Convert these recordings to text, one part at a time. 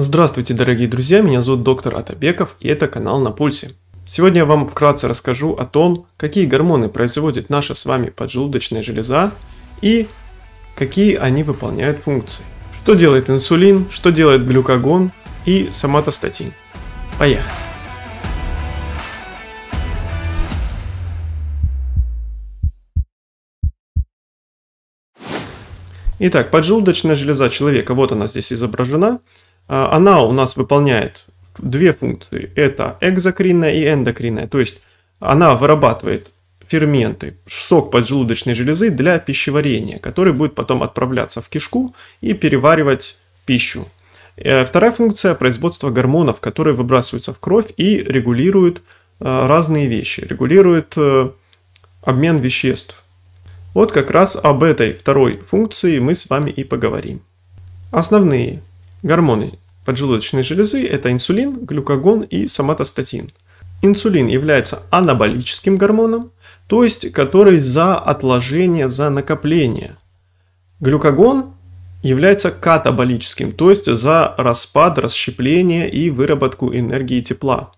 Здравствуйте, дорогие друзья, меня зовут доктор Атабеков и это канал «На пульсе». Сегодня я вам вкратце расскажу о том, какие гормоны производит наша с вами поджелудочная железа и какие они выполняют функции. Что делает инсулин, что делает глюкогон и соматостатин. Поехали! Итак, поджелудочная железа человека, вот она здесь изображена. А, она у нас выполняет две функции. Это экзокринная и эндокринная. То есть она вырабатывает ферменты, сок поджелудочной железы для пищеварения, который будет потом отправляться в кишку и переваривать пищу. Э, вторая функция – производство гормонов, которые выбрасываются в кровь и регулируют э, разные вещи, регулируют э, обмен веществ. Вот как раз об этой второй функции мы с вами и поговорим. Основные Гормоны поджелудочной железы – это инсулин, глюкагон и соматостатин. Инсулин является анаболическим гормоном, то есть который за отложение, за накопление. Глюкагон является катаболическим, то есть за распад, расщепление и выработку энергии и тепла.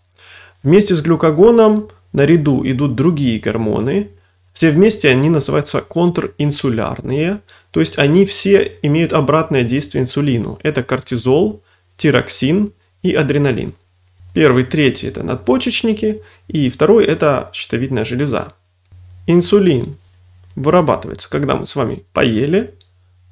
Вместе с глюкагоном наряду идут другие гормоны. Все вместе они называются контринсулярные – то есть они все имеют обратное действие инсулину. Это кортизол, тироксин и адреналин. Первый, третий – это надпочечники, и второй – это щитовидная железа. Инсулин вырабатывается, когда мы с вами поели,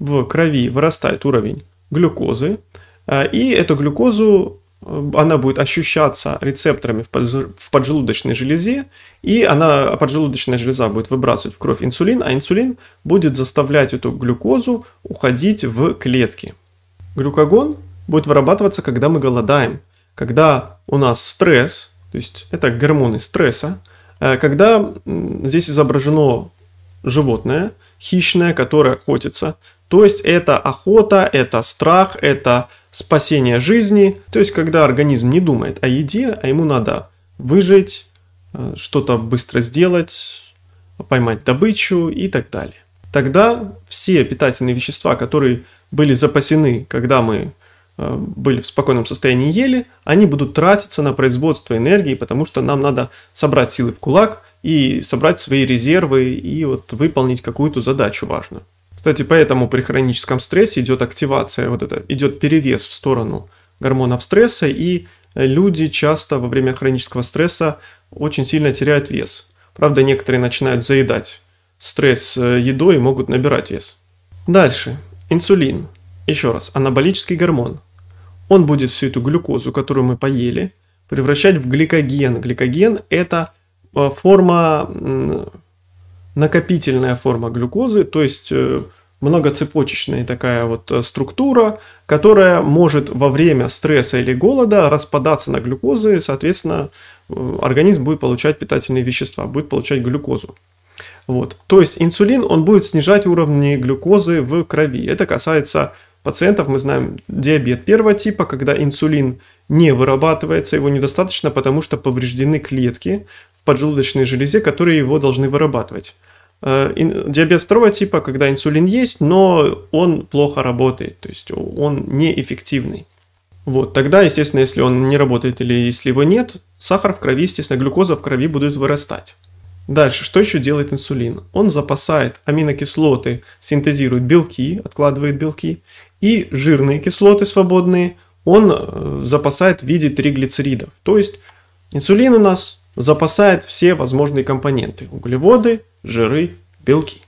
в крови вырастает уровень глюкозы, э, и эту глюкозу Э, она будет ощущаться рецепторами в поджелудочной железе, и она, а поджелудочная железа будет выбрасывать в кровь инсулин, а инсулин будет заставлять эту глюкозу уходить в клетки. Глюкогон будет вырабатываться, когда мы голодаем, когда у нас стресс, то есть это гормоны стресса, э, когда здесь изображено животное, хищное, которое охотится, то есть это охота, это страх, это спасения жизни, то есть когда организм не думает о еде, а ему надо выжить, э, что-то быстро сделать, поймать добычу и так далее. Тогда все питательные вещества, которые были запасены, когда мы э, были в спокойном состоянии ели, они будут тратиться на производство энергии, потому что нам надо собрать силы в кулак и собрать свои резервы и вот выполнить какую-то задачу важную. Кстати, поэтому при хроническом стрессе идет активация, вот это, идет перевес в сторону гормонов стресса, и э, люди часто во время хронического стресса очень сильно теряют вес. Правда, некоторые начинают заедать стресс э, едой и могут набирать вес. Дальше. Инсулин. Еще раз, анаболический гормон. Он будет всю эту глюкозу, которую мы поели, превращать в гликоген. Гликоген – это э, форма накопительная форма глюкозы, то есть э, многоцепочечная такая вот э, структура, которая может во время стресса или голода распадаться на глюкозы, и, соответственно, э, организм будет получать питательные вещества, будет получать глюкозу. Вот. То есть инсулин, он будет снижать уровни глюкозы в крови. Это касается пациентов, мы знаем, диабет первого типа, когда инсулин не вырабатывается, его недостаточно, потому что повреждены клетки в поджелудочной железе, которые его должны вырабатывать. Э, диабет второго типа, когда инсулин есть, но он плохо работает, то есть он неэффективный. Вот, тогда, естественно, если он не работает или если его нет, сахар в крови, естественно, глюкоза в крови будет вырастать. Дальше, что еще делает инсулин? Он запасает аминокислоты, синтезирует белки, откладывает белки, и жирные кислоты свободные он э, запасает в виде триглицеридов. То есть инсулин у нас запасает все возможные компоненты. Углеводы, жиры, белки.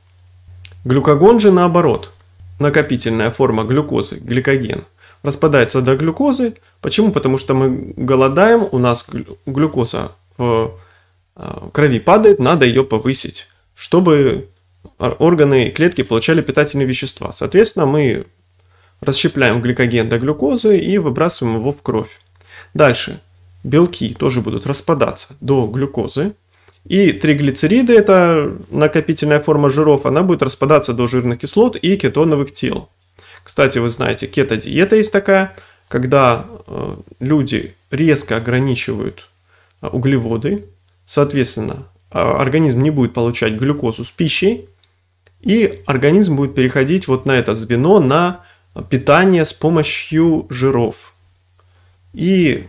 Глюкогон же наоборот. Накопительная форма глюкозы, гликоген, распадается до глюкозы. Почему? Потому что мы голодаем, у нас глюкоза в а, крови падает, надо ее повысить, чтобы органы и клетки получали питательные вещества. Соответственно, мы расщепляем гликоген до глюкозы и выбрасываем его в кровь. Дальше. Белки тоже будут распадаться до глюкозы, и триглицериды, это накопительная форма жиров, она будет распадаться до жирных кислот и кетоновых тел. Кстати, вы знаете, кето-диета есть такая, когда э, люди резко ограничивают э, углеводы, соответственно, э, организм не будет получать глюкозу с пищей, и организм будет переходить вот на это звено, на питание с помощью жиров. И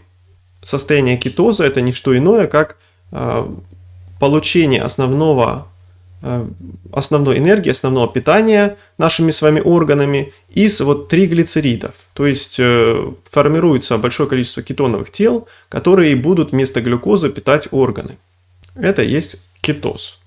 состояние кетоза это не что иное, как получение основного, э, основной энергии, основного питания нашими с вами органами из вот триглицеридов. То есть э, формируется большое количество кетоновых тел, которые будут вместо глюкозы питать органы. Это есть кетоз.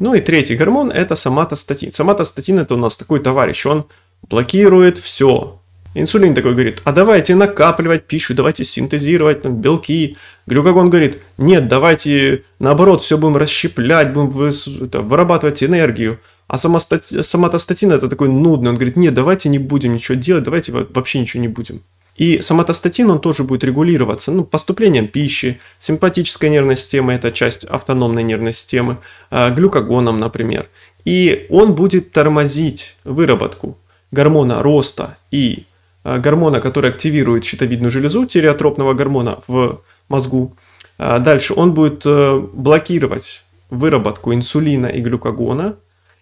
Ну и третий гормон это соматостатин. Соматостатин это у нас такой товарищ, он блокирует все. Инсулин такой говорит, а давайте накапливать пищу, давайте синтезировать там белки. Глюкагон говорит, нет, давайте наоборот все будем расщеплять, будем это, вырабатывать энергию. А сама самотостатин это такой нудный, он говорит, нет, давайте не будем ничего делать, давайте вообще ничего не будем. И самотостатин, он тоже будет регулироваться ну, поступлением пищи, симпатической нервной системы, это часть автономной нервной системы, а, глюкагоном, например. И он будет тормозить выработку гормона роста и Э, гормона, который активирует щитовидную железу, тиреотропного гормона в мозгу. Э, дальше он будет э, блокировать выработку инсулина и глюкогона,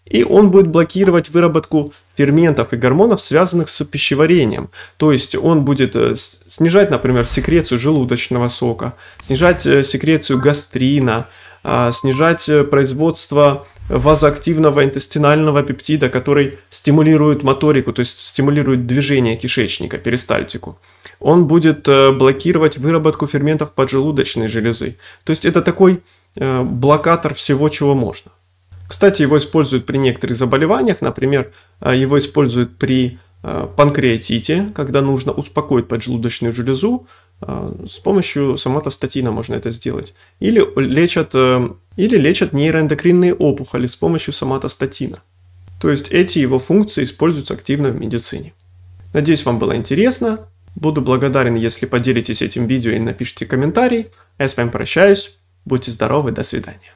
и он будет блокировать выработку ферментов и гормонов, связанных с пищеварением. То есть он будет снижать, например, секрецию желудочного сока, снижать секрецию гастрина, снижать производство вазоактивного интестинального пептида, который стимулирует моторику, то есть стимулирует движение кишечника, перистальтику. Он будет э, блокировать выработку ферментов поджелудочной железы. То есть это такой э, блокатор всего, чего можно. Кстати, его используют при некоторых заболеваниях, например, э, его используют при панкреатите, когда нужно успокоить поджелудочную железу, а, с помощью соматостатина можно это сделать. Или лечат, э, или лечат нейроэндокринные опухоли с помощью соматостатина. То есть эти его функции используются активно в медицине. Надеюсь, вам было интересно. Буду благодарен, если поделитесь этим видео или напишите комментарий. А я с вами прощаюсь. Будьте здоровы, до свидания.